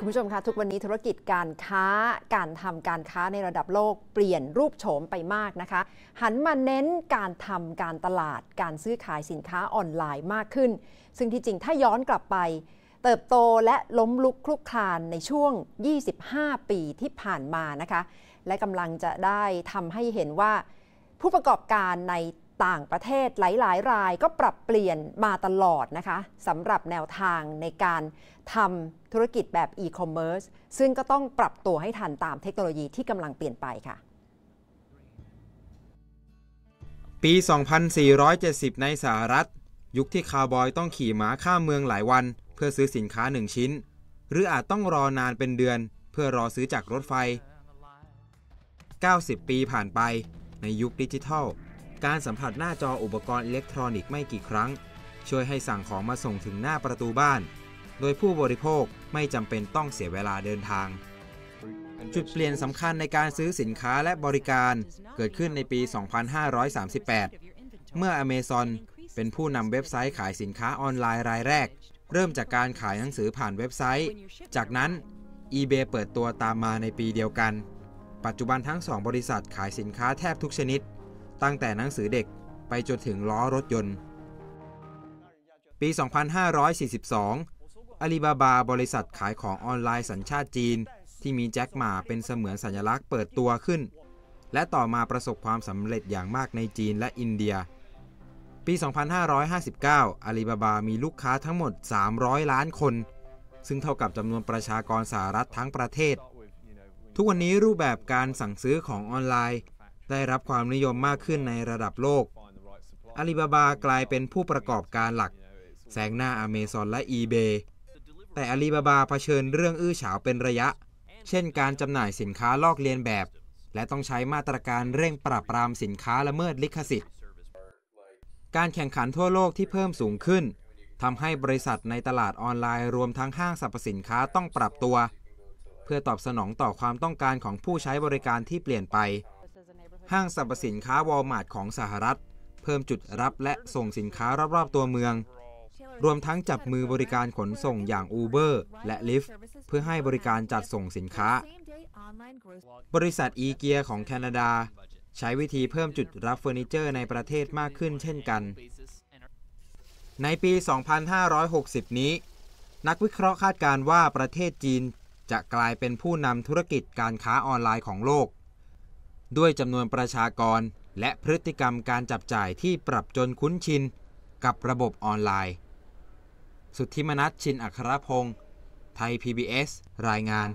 คุณผู้ชมคะทุกวันนี้ธุรกิจการค้าการทำการค้าในระดับโลกเปลี่ยนรูปโฉมไปมากนะคะ หันมาเน้นการทำการตลาดการซื้อขายสินค้าออนไลน์มากขึ้น ซึ่งที่จริงถ้าย้อนกลับไป เติบโตและล้มลุกคลุกคลานในช่วง 25 ปีที่ผ่านมานะคะ และกำลังจะได้ทำให้เห็นว่าผู้ประกอบการในต่างประเทศหลาย ๆ รายก็ปรับเปลี่ยนมาตลอดนะคะสำหรับแนวทางในการทำธุรกิจแบบอีคอมเมิร์ซซึ่งก็ต้องปรับตัวให้ทันตามเทคโนโลยีที่กำลังเปลี่ยนไปค่ะ ปี 2470 ในสหรัฐ ยุคที่คาวบอย ต้องขี่ม้าข้ามเมืองหลายวัน เพื่อซื้อสินค้าหนึ่งชิ้น หรืออาจต้องรอนานเป็นเดือนเพื่อรอซื้อจากรถไฟ 90 ปีผ่านไปในยุคดิจิทัลการสัมผัสหน้าจออุปกรณ์อิเล็กทรอนิกส์ไม่กี่ครั้ง ช่วยให้สั่งของมาส่งถึงหน้าประตูบ้าน โดยผู้บริโภคไม่จำเป็นต้องเสียเวลาเดินทาง จุดเปลี่ยนสำคัญในการซื้อสินค้าและบริการเกิดขึ้นในปี 2538 เมื่อ Amazon เป็นผู้นำเว็บไซต์ขายสินค้าออนไลน์รายแรก เริ่มจากการขายหนังสือผ่านเว็บไซต์ จากนั้น eBay เปิดตัวตามมาในปีเดียวกัน ปัจจุบันทั้งสองบริษัท ขายสินค้าแทบทุกชนิดตั้งแต่หนังสือเด็กไปจนถึงล้อรถยนต์ ปี 2542 อาลีบาบาบริษัทขายของออนไลน์สัญชาติจีนที่มีแจ็คหมาเป็นเสมือนสัญลักษณ์เปิดตัวขึ้น และต่อมาประสบความสำเร็จอย่างมากในจีนและอินเดีย ปี 2559 อาลีบาบามีลูกค้าทั้งหมด 300 ล้านคน ซึ่งเท่ากับจำนวนประชากรสหรัฐทั้งประเทศ ทุกวันนี้รูปแบบการสั่งซื้อของออนไลน์ได้รับความนิยมมากขึ้นในระดับโลก อาลีบาบากลายเป็นผู้ประกอบการหลักแซงหน้าอเมซอนและ eBay แต่อาลีบาบาเผชิญเรื่องอื้อฉาวเป็นระยะ เช่นการจำหน่ายสินค้าลอกเลียนแบบ และต้องใช้มาตรการเร่งปรับปรามสินค้าละเมิดลิขสิทธิ์การแข่งขันทั่วโลกที่เพิ่มสูงขึ้น ทำให้บริษัทในตลาดออนไลน์รวมทั้งห้างสรรพสินค้าต้องปรับตัว เพื่อตอบสนองต่อความต้องการของผู้ใช้บริการที่เปลี่ยนไปห้างสรรพสินค้าวอลมาร์ทของสหรัฐ เพิ่มจุดรับและส่งสินค้ารอบๆตัวเมือง รวมทั้งจับมือบริการขนส่งอย่าง Uber และ Lyft เพื่อให้บริการจัดส่งสินค้า บริษัทอีเกียของแคนาดา ใช้วิธีเพิ่มจุดรับเฟอร์นิเจอร์ในประเทศมากขึ้นเช่นกัน ในปี 2560 นี้ นักวิเคราะห์คาดการว่าประเทศจีนจะกลายเป็นผู้นำธุรกิจการค้าออนไลน์ของโลกด้วยจำนวนประชากรและพฤติกรรมการจับจ่ายที่ปรับจนคุ้นชินกับระบบออนไลน์ สุทธิมนัสชินอัครพงศ์ไทย PBS รายงาน